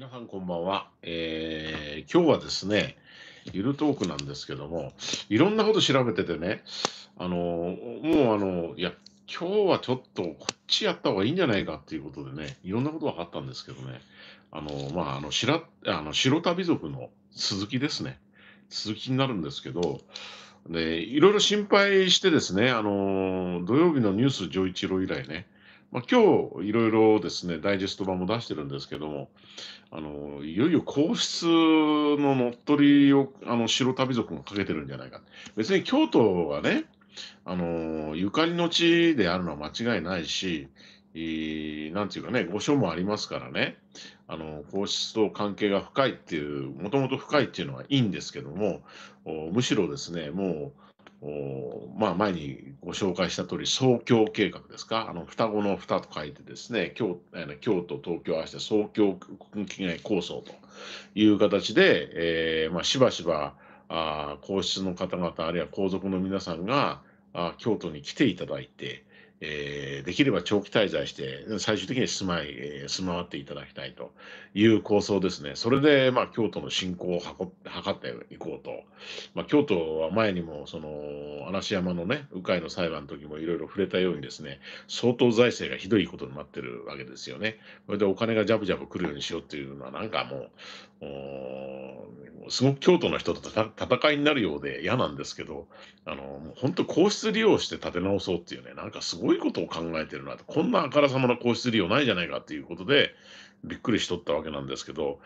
皆さんこんばんは、えー、今日はですねゆるトークなんですけどもいろんなこと調べててねあのもうあのいや今日はちょっとこっちやった方がいいんじゃないかっていうことでねいろんなこと分かったんですけどねあのまああの白あの白旅族の鈴木ですね鈴木になるんですけどでいろいろ心配してですねあの土曜日のニュース上一郎以来ねまあ、今日いろいろですね、ダイジェスト版も出してるんですけども、あのいよいよ皇室の乗っ取りをあの白旅族がかけてるんじゃないか。別に京都はね、あのゆかりの地であるのは間違いないし、いなんていうかね、御所もありますからね、あの皇室と関係が深いっていう、もともと深いっていうのはいいんですけども、むしろですね、もう、おまあ、前にご紹介した通り、総京計画ですか、あの双子の双と書いてですね、京京都、東京合わせて総国近代構想という形で、えー、まあ、しばしばあ皇室の方々、あるいは皇族の皆さんがあ京都に来ていただいて、えー、できれば長期滞在して、最終的に住まい、えー、住まわっていただきたいという構想ですね。それで、まあ、京都の振興を図っていこうと。まあ、京都は前にも、その、嵐山のね、鵜飼の裁判の時もいろいろ触れたようにですね、相当財政がひどいことになってるわけですよね。それでお金がジャブジャブ来るようにしようっていうのは、なんかもう、すごく京都の人と戦いになるようで嫌なんですけど、あの、本当皇室利用して立て直そうっていうね、なんかすごいごいことを考えてるなと、こんなあからさまな皇室利用ないじゃないかということで、びっくりしとったわけなんですけど、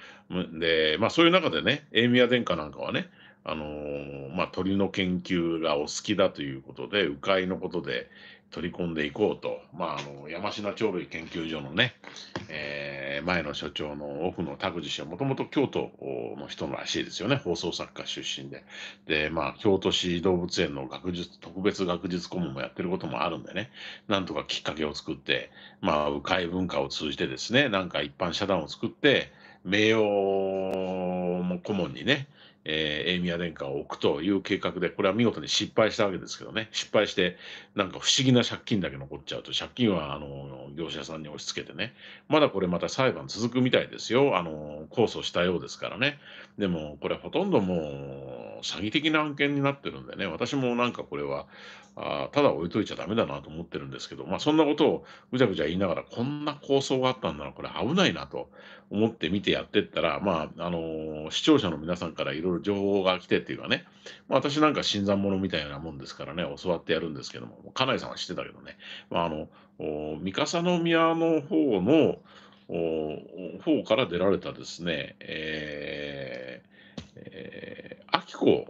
でまあ、そういう中でね、エーミア殿下なんかはね、あのー、まあ、鳥の研究がお好きだということで、鵜飼のことで取り込んでいこうと、まあ、あの山科鳥類研究所のね、えー、前の所長の奥野拓司氏はもともと京都の人らしいですよね、放送作家出身で。で、まあ、京都市動物園の学術特別学術顧問もやってることもあるんでね、なんとかきっかけを作って、まあ、鵜飼文化を通じてですね、なんか一般社団を作って、名誉も顧問にね、えー、エイミア殿下を置くという計画で、これは見事に失敗したわけですけどね、失敗して、なんか不思議な借金だけ残っちゃうと、借金はあの業者さんに押し付けてね、まだこれまた裁判続くみたいですよ、あの控訴したようですからね、でもこれ、ほとんどもう詐欺的な案件になってるんでね、私もなんかこれは、あただ置いといちゃだめだなと思ってるんですけど、まあ、そんなことをぐちゃぐちゃ言いながら、こんな構想があったんだな、これ危ないなと思って見てやってったら、まあ、あの視聴者の皆さんからいろいろろ情報が来てっていうかね、まあ、私なんか新参者みたいなもんですからね、教わってやるんですけども、金井さんは知ってたけどね、まあ、あの三笠宮の方の方から出られたですね、えーえー、秋子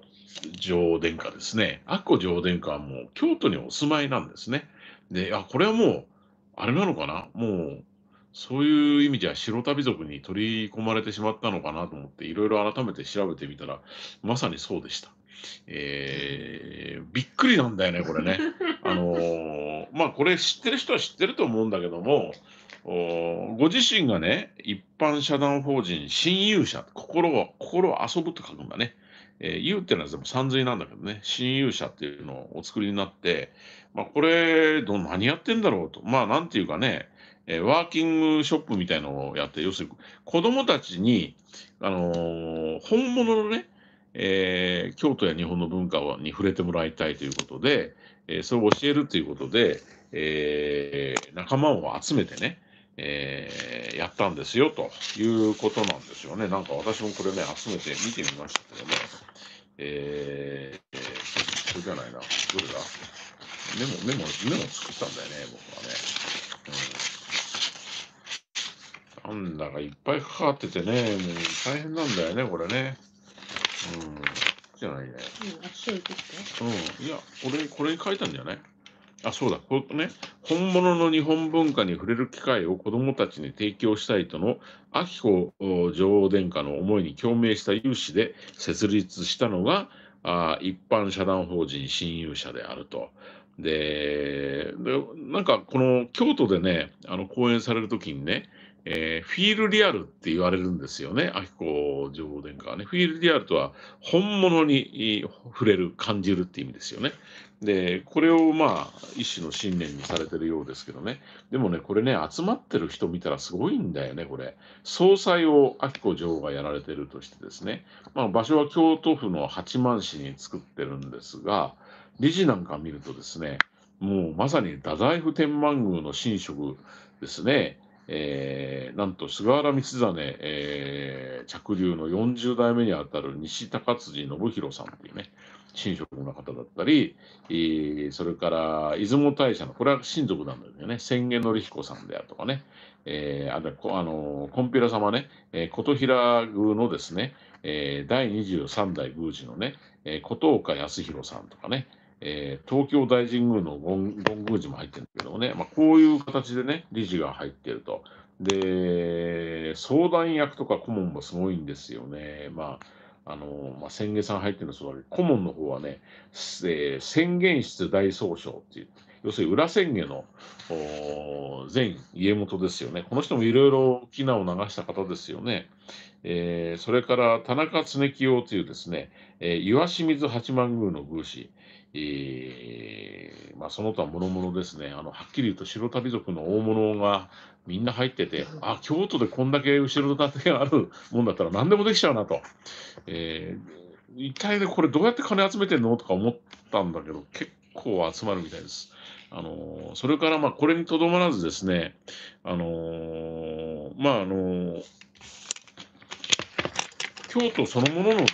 女王殿下ですね、秋子女王殿下はもう京都にお住まいなんですね。で、あ、これはもう、あれなのかな、もうそういう意味では白旅族に取り込まれてしまったのかなと思って、いろいろ改めて調べてみたら、まさにそうでした。えー、びっくりなんだよね、これね。あのー、まあ、これ知ってる人は知ってると思うんだけども、ご自身がね、一般社団法人親友者、心を、心を遊ぶと書くんだね。えー、言うってのは全部三髄なんだけどね、親友者っていうのをお作りになって、まあ、これど、何やってんだろうと、まあ、なんていうかね、えー、ワーキングショップみたいのをやって、要するに子供たちに、あのー、本物のね、えー、京都や日本の文化に触れてもらいたいということで、えー、それを教えるということで、えー、仲間を集めてね、えー、やったんですよということなんですよね。なんか私もこれね、集めて見てみましたけどね。えー、それじゃないな、どれだメモ、メモ、メモ作ったんだよね、僕はね。うんなんだかいっぱいかかっててね、もう大変なんだよね、これね。うん。じゃないね。うん、あっちをてて。うん。いや、俺、これに書いたんじゃないあ、そうだ。こね、本物の日本文化に触れる機会を子どもたちに提供したいとの、秋子女王殿下の思いに共鳴した有志で設立したのが、あ一般社団法人親友社であると。で、でなんかこの京都でね、あの講演される時にね、えー、フィールリアルって言われるんですよね、明子女王殿下はね。フィールリアルとは、本物に触れる、感じるって意味ですよね。で、これをまあ、一種の信念にされてるようですけどね。でもね、これね、集まってる人見たらすごいんだよね、これ。総裁を明子女王がやられてるとしてですね。まあ、場所は京都府の八幡市に作ってるんですが、理事なんか見るとですね、もうまさに太宰府天満宮の神職ですね。えー、なんと菅原道真、えー、着流の40代目にあたる西高辻信弘さんというね、親職の方だったり、えー、それから出雲大社の、これは親族なんだよね、千言典彦さんであるとかね、えー、あとあのコンピラ様ね、えー、琴平宮のですね、えー、第23代宮司のね、えー、琴岡康弘さんとかね、えー、東京大神宮の権宮寺も入ってるんだけどもね、まあ、こういう形でね、理事が入ってると。で、相談役とか顧問もすごいんですよね。まあ、あの、まあ、宣言さん入ってるのそうだけど、顧問の方はね、えー、宣言室大総称っていう、要するに裏宣言の前家元ですよね。この人もいろいろ沖縄を流した方ですよね。えー、それから田中恒清というですね、えー、岩清水八幡宮の宮司。えー、まあ、その他もろもろですねあの、はっきり言うと白旅族の大物がみんな入ってて、あ京都でこんだけ後ろ盾があるもんだったら何でもできちゃうなと、えー、一体でこれどうやって金集めてんのとか思ったんだけど、結構集まるみたいです。あのそれからまあこれにとどまらずですね、あのまああの京都そのもののね、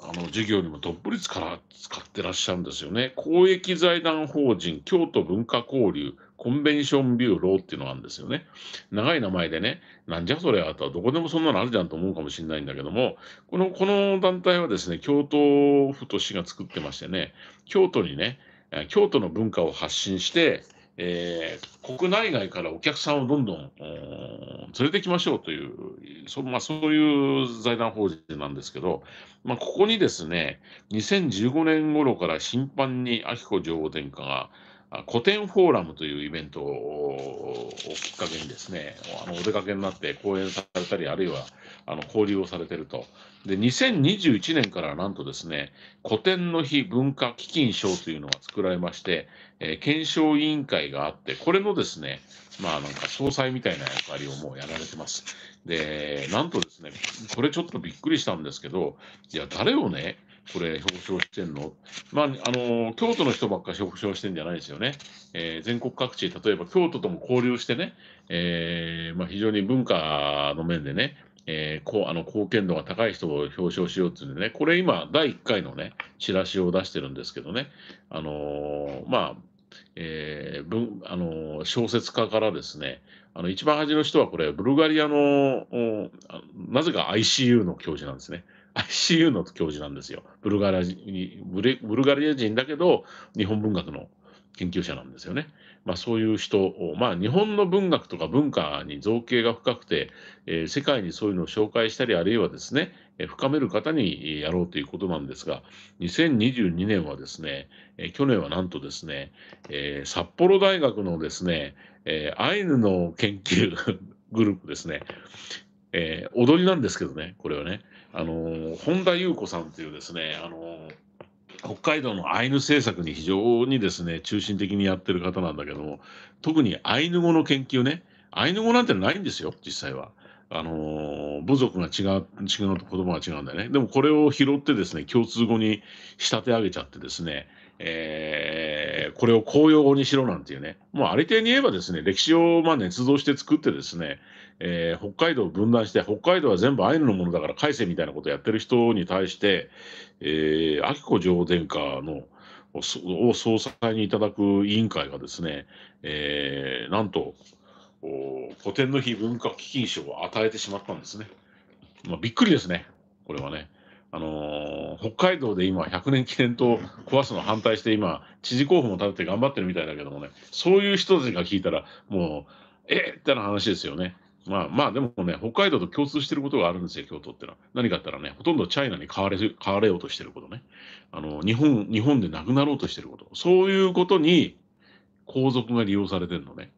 あの事業にもどっぷりから使ってらっしゃるんですよね。公益財団法人京都文化交流コンベンションビューローっていうのがあるんですよね。長い名前でね、なんじゃそれあとはどこでもそんなのあるじゃんと思うかもしれないんだけども、この、この団体はですね、京都府と市が作ってましてね、京都にね、京都の文化を発信して、えー、国内外からお客さんをどんどん連れてきましょうというそ,、まあ、そういう財団法人なんですけど、まあ、ここにですね2015年頃から頻繁に明子女王殿下が古典フォーラムというイベントをきっかけにですね、あのお出かけになって講演されたり、あるいはあの交流をされてると。で、2021年からなんとですね、古典の日文化基金賞というのが作られまして、えー、検証委員会があって、これのですね、まあなんか総裁みたいな役割をもうやられてます。で、なんとですね、これちょっとびっくりしたんですけど、いや、誰をね、これ、表彰してんの、まあ、あの京都の人ばっかり表彰してんじゃないですよね、えー、全国各地、例えば京都とも交流してね、えー、まあ、非常に文化の面でね、えー、こうあの貢献度が高い人を表彰しようっていうんでね、これ今、第1回のね、チラシを出してるんですけどね、あのー、まあ、えー、文あの小説家からですね、あの一番端の人はこれ、ブルガリアの、なぜか ICU の教授なんですね。ICU の教授なんですよ。ブルガリア人ブルガリア人だけど、日本文学の研究者なんですよね。まあ、そういう人を、まあ、日本の文学とか文化に造形が深くて、えー、世界にそういうのを紹介したり、あるいはですね、えー、深める方にやろうということなんですが、2022年はですね、えー、去年はなんとですね、え札幌大学のですね、えアイヌの研究グループですね、えー、踊りなんですけどね、これはね、あの本田裕子さんというですね、あの北海道のアイヌ政策に非常にですね中心的にやってる方なんだけども特にアイヌ語の研究ねアイヌ語なんてないんですよ実際は。あの部族が違う違うと言葉が違うんだよねでもこれを拾ってですね共通語に仕立て上げちゃってですね、えー、これを公用語にしろなんていうねもうありていに言えばですね歴史をまあ捏造して作ってですねえー、北海道を分断して北海道は全部アイヌのものだから返せみたいなことをやってる人に対して、えー、秋子女王殿下のを総裁にいただく委員会がですね、えー、なんと古典の日文化基金賞を与えてしまったんですね。まあ、びっくりですね、これはね。あのー、北海道で今、100年記念塔壊すの反対して、今、知事候補も立てて頑張ってるみたいだけどもね、そういう人たちが聞いたら、もう、えー、ってな話ですよね。まあまあでもね、北海道と共通してることがあるんですよ、京都ってのは。何かあったらね、ほとんどチャイナに買われ買われようとしてることね。あの、日本、日本でなくなろうとしてること。そういうことに皇族が利用されてるのね。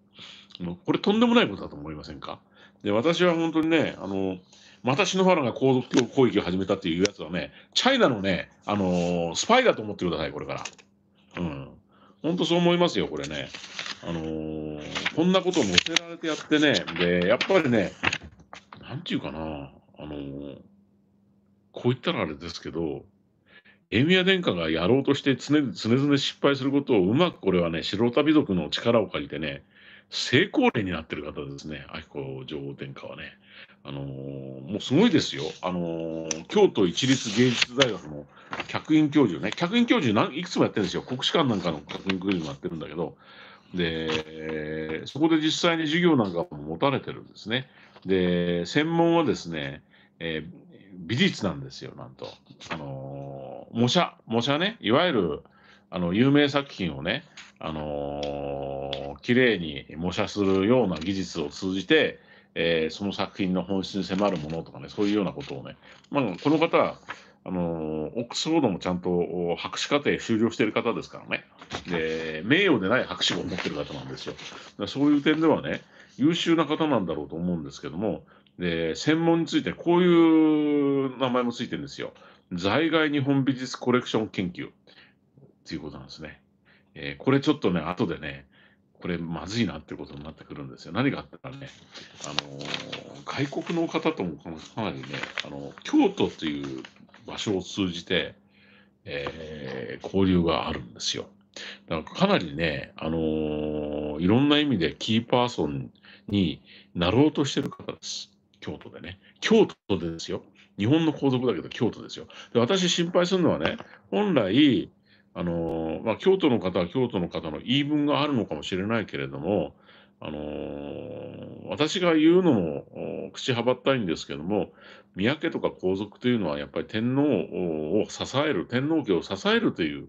これとんでもないことだと思いませんかで、私は本当にね、あの、また篠原が皇族攻撃を始めたっていうやつはね、チャイナのね、あのー、スパイだと思ってください、これから。本当そう思いますよ、これね。あのー、こんなことを乗せられてやってね、で、やっぱりね、なんていうかな、あのー、こう言ったらあれですけど、エミヤ殿下がやろうとして常々失敗することをうまくこれはね、白旅族の力を借りてね、成功例になってる方ですね、愛子女王殿下はね。あのー、もうすごいですよ、あのー、京都市立芸術大学の客員教授ね、客員教授何、いくつもやってるんですよ、国士舘なんかの客員教授もやってるんだけど、で、そこで実際に授業なんかも持たれてるんですね。で、専門はですね、えー、美術なんですよ、なんと。あの模写、模写ね、いわゆる、あの、有名作品をね、あの綺麗に模写するような技術を通じて、えー、その作品の本質に迫るものとかね、そういうようなことをね、まあ、この方は、あのオックスフォードもちゃんと博士課程修了している方ですからね、で名誉でない博士号を持っている方なんですよ。そういう点ではね、優秀な方なんだろうと思うんですけども、で専門についてこういう名前もついてるんですよ。在外日本美術コレクション研究っていうことなんですね。えー、これちょっとね、後でね、これまずいなってことになってくるんですよ。何があったらね、あの外国の方ともかなりね、あの京都という場所を通じて、えー、交流があるんですよ。だからかなりね、あのー、いろんな意味でキーパーソンになろうとしてる方です。京都でね。京都ですよ。日本の皇族だけど京都ですよ。で私心配するのはね、本来、あのまあ、京都の方は京都の方の言い分があるのかもしれないけれども、あの私が言うのも口はばったいんですけども三宅とか皇族というのはやっぱり天皇を支える天皇家を支えるという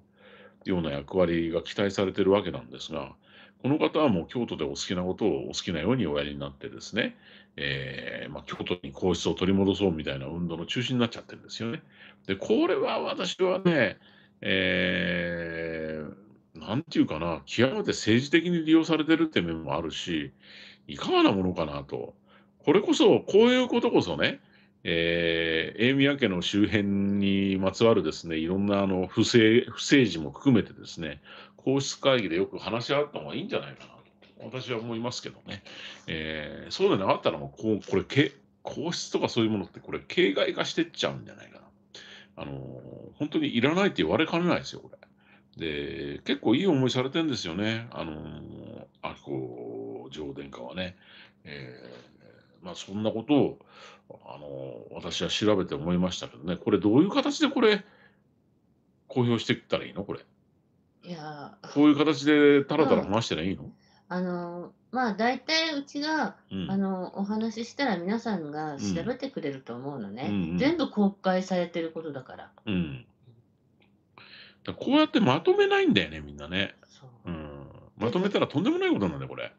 ような役割が期待されてるわけなんですがこの方はもう京都でお好きなことをお好きなようにおやりになってですね、えーまあ、京都に皇室を取り戻そうみたいな運動の中心になっちゃってるんですよね。でこれは私はねえー、なんていうかな、極めて政治的に利用されてるって面もあるし、いかがなものかなと。これこそ、こういうことこそね、えー、宮家の周辺にまつわるですね、いろんなあの不正、不正事も含めてですね、皇室会議でよく話し合った方がいいんじゃないかなと、私は思いますけどね。えー、そうでなかったらもうこう、これけ、皇室とかそういうものってこれ、形骸化してっちゃうんじゃないかな。あの本当にいらないって言われかねないですよ、これ。で、結構いい思いされてるんですよね、あのー、あきこ女殿下はね。えー、まあ、そんなことを、あの私は調べて思いましたけどね、これどういう形でこれ、公表していったらいいのこれ。いやこういう形でたらたら話してらいいの、あのまあ大体うちが、うんあのお話ししたら皆さんが調べてくれると思うのね、うんうん全部公開されてることだからうん。だからこうやってまとめないんだよね、みんなね。そううん。まとめたらとんでもないことなんだよ、これ。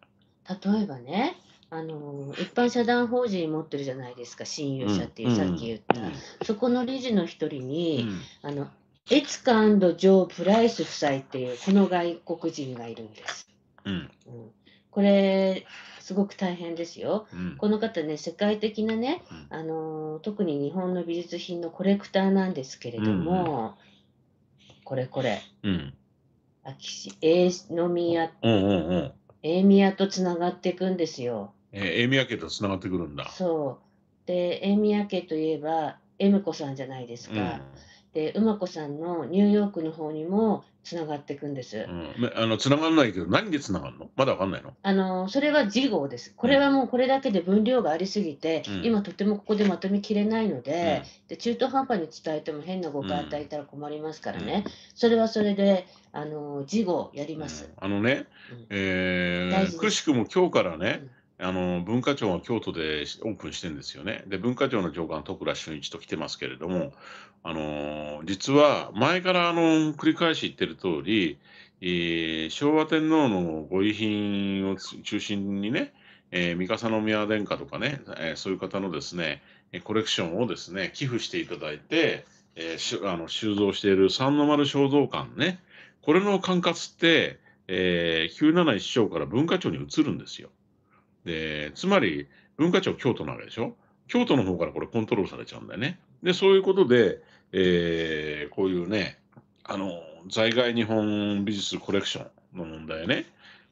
例えばねあの一般社団法人持ってるじゃないですか親友者っていう、うんさっき言った、そこの理事の一人うに、んあのエツカジョー・プライス夫妻っていうこの外国人がいるんです。うん、これすごく大変ですよ、うん、この方ね世界的なね、うん、あの特に日本の美術品のコレクターなんですけれども、うん、これこれ、うん、秋市英宮、うんうんうん、英宮とつながっていくんですよ。えー、英宮家とつながってくるんだ。そうでエミ宮家といえば恵美子さんじゃないですか。で馬子さんのニューヨークの方にもつながっていくんです。うん、あのつながらないけど何でつながるのまだわかんないのあのそれは次号です。これはもうこれだけで分量がありすぎて、うん、今とてもここでまとめきれないのでうん、で中途半端に伝えても変な誤解与えたら困りますからね、それはそれであの次号やります。あのね、えー、くしくも今日からね、あの文化庁は京都でオープンしてるんですよね。で、文化庁の長官、徳倉俊一と来てますけれども、あの実は前からあの繰り返し言ってる通り、えー、昭和天皇のご遺品を中心にね、えー、三笠宮殿下とかね、えー、そういう方のですね、コレクションをですね、寄付していただいて、えー、あの収蔵している三の丸肖像館ね、これの管轄って、えー、971章から文化庁に移るんですよ。で、つまり文化庁京都なわけでしょ。京都の方からこれコントロールされちゃうんだよね。で、そういうことで、えー、こういうね、あの、在外日本美術コレクションの問題ね、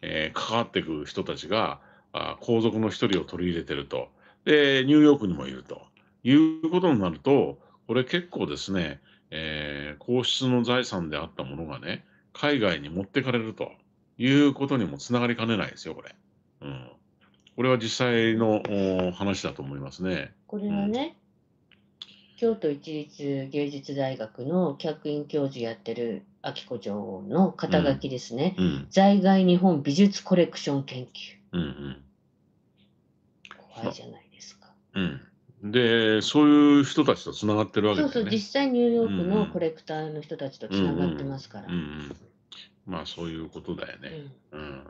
えー、関わってく人たちが、あ皇族の一人を取り入れてると。で、ニューヨークにもいると。いうことになると、これ結構ですね、えー、皇室の財産であったものがね、海外に持ってかれるということにもつながりかねないですよ、これ。うん。これは実際の話だと思いますね。これはね、うん、京都一律芸術大学の客員教授やってる秋子女王の肩書きですね、うんうん、在外日本美術コレクション研究。うんうん、怖いじゃないですか。でそういう人たちとつながってるわけですね。そうそう実際ニューヨークのコレクターの人たちとつながってますから。まあそういうことだよね。うん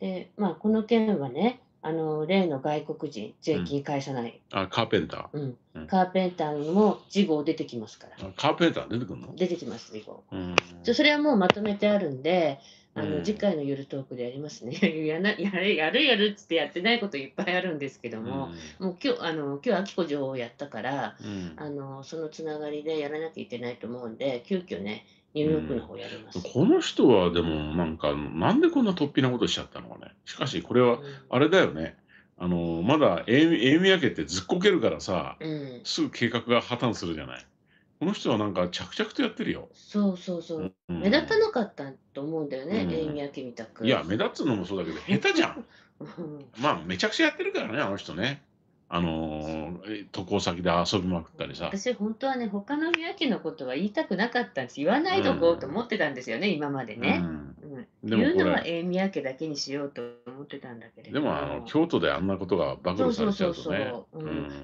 で、まあ、この件はね、あの例の外国人、税金返さない。うん、あ、カーペンター、うん、カーペンターにも事後出てきますから。カーペンター出てくるの出てきます、事後。うん、それはもうまとめてあるんで、あの、うん、次回のゆるトークでやりますね。やなやれやるやるっつってやってないこといっぱいあるんですけども、うん、もう今日あの今日秋子女王をやったから、うん、あのそのつながりでやらなきゃいけないと思うんで、急遽ねニューヨークの方やりまうん、この人はでもなんかなんでこんな突飛なことしちゃったのかねしかしこれはあれだよね、うん、あのまだ英宮家ってずっこけるからさ、うん、すぐ計画が破綻するじゃないこの人はなんか着々とやってるよそうそうそう、目立たなかったと思うんだよね、ミ宮家みたくいや目立つのもそうだけど下手じゃん まあめちゃくちゃやってるからねあの人ねあの渡航先で遊びまくったりさ私本当はね他の宮家のことは言いたくなかったんです言わないとこうと思ってたんですよね、うん、今までね、うん、うでも言うのはええ三宅だけにしようと思ってたんだけれどでもあの京都であんなことが暴露されちゃうとね。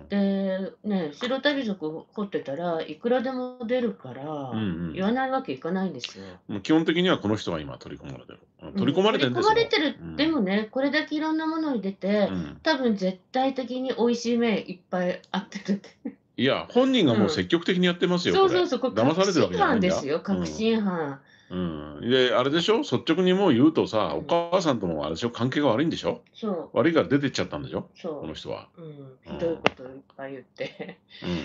でね白旅族掘ってたらいくらでも出るから、うんうん、言わないわけいかないんですよ。もう基本的にはこの人は今取り込まれてる。取り込まれてるんですよ、うん、取り込まれてる、うん、でもねこれだけいろんなものに出て、多分絶対的に美味しい目いっぱいあってるって。いや本人がもう積極的にやってますよ、うん、そうそうそう騙されてるわけじゃないんですよ確信犯、うん、で、あれでしょ率直にもう言うとさ、うん、お母さんとのあれでしょ関係が悪いんでしょそう。悪いから出てっちゃったんでしょそう。この人は。うん。ひどいこといっぱい言って、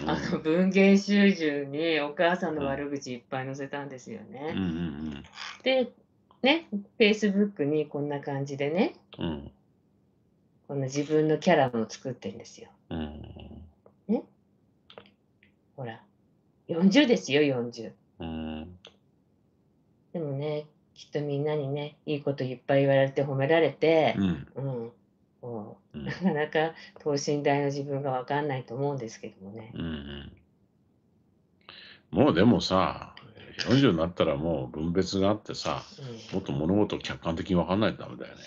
あの、文芸集中にお母さんの悪口いっぱい載せたんですよね。うんうんうん、で、ね、フェイスブックにこんな感じでね、うん、こな自分のキャラも作ってんですよ。うん、ねほら、40ですよ、40。うんきっとみんなにねいいこといっぱい言われて褒められて、うん、うんううなかなか等身大の自分が分かんないと思うんですけどもね。うん、もうでもさ40になったらもう分別があってさ、うん、もっと物事を客観的に分かんないとダメだよね。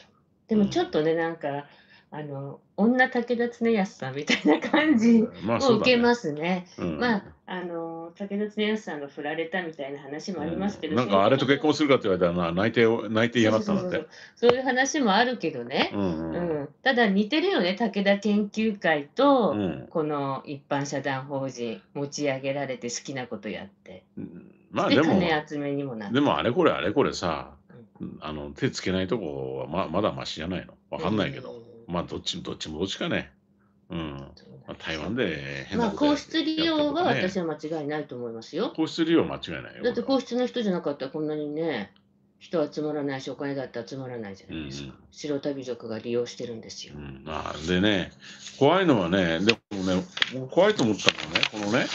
でもちょっとね、うん、なんかあの女武田恒康さんみたいな感じを受けますね。ねうんまあ、あの武田恒康さんが振られたみたいな話もありますけど、うん、なんかあれと結婚するかって言われたらな泣いて泣いて嫌だったんだってそういう話もあるけどね、うん、うんうん、ただ似てるよね武田研究会と、この一般社団法人持ち上げられて好きなことやって、まあでも集めにもなでもあれこれあれこれさ、あの手つけないとこはままだましじゃないのわかんないけど、まあどっちもどっちもどっちかねうん、台湾で変なこと、ね、まあ、皇室利用は私は間違いないと思いますよ。皇室利用は間違いないよ。だって皇室の人じゃなかったらこんなにね、人集まらないし、お金だったら集まらないじゃないですか。うん、白旅族が利用してるんですよ。うん、あでね、怖いのはね、でもね、怖いと思ったのはね、このね、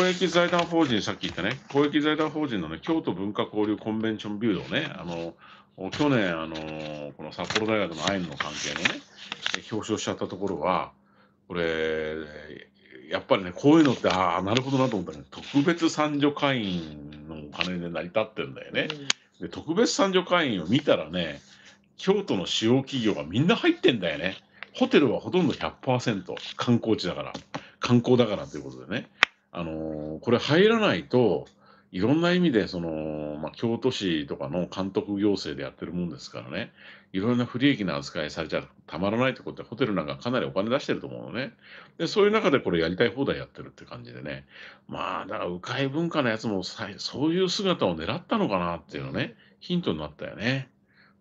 公益財団法人、さっき言ったね、公益財団法人のね、京都文化交流コンベンションビュルをね、あの、去年、あの、この札幌大学のアイヌの関係のね、表彰しちゃったところは、これ、やっぱりね、こういうのって、ああ、なるほどなと思ったけど、特別参助会員のお金で成り立ってるんだよね。で特別参助会員を見たらね、京都の主要企業がみんな入ってんだよね。ホテルはほとんど100%、観光地だから、観光だからということでね。あのー、これ入らないと、いろんな意味でその、まあ、京都市とかの監督行政でやってるもんですからね、いろんな不利益な扱いされちゃたまらないってことで、ホテルなんかかなりお金出してると思うのね。で、そういう中でこれやりたい放題やってるって感じでね、まあ、だから迂回文化のやつもそういう姿を狙ったのかなっていうのね、ヒントになったよね。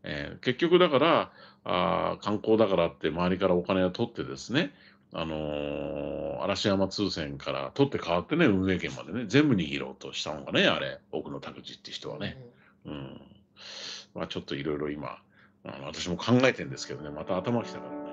えー、結局だからあ観光だからって周りからお金を取ってですねあのー、嵐山通船から取って変わってね、運営権までね、全部握ろうとしたのがね、あれ、奥野拓司って人はね。うん。まあ、ちょっといろいろ今、あの私も考えてんですけどね、また頭きたから。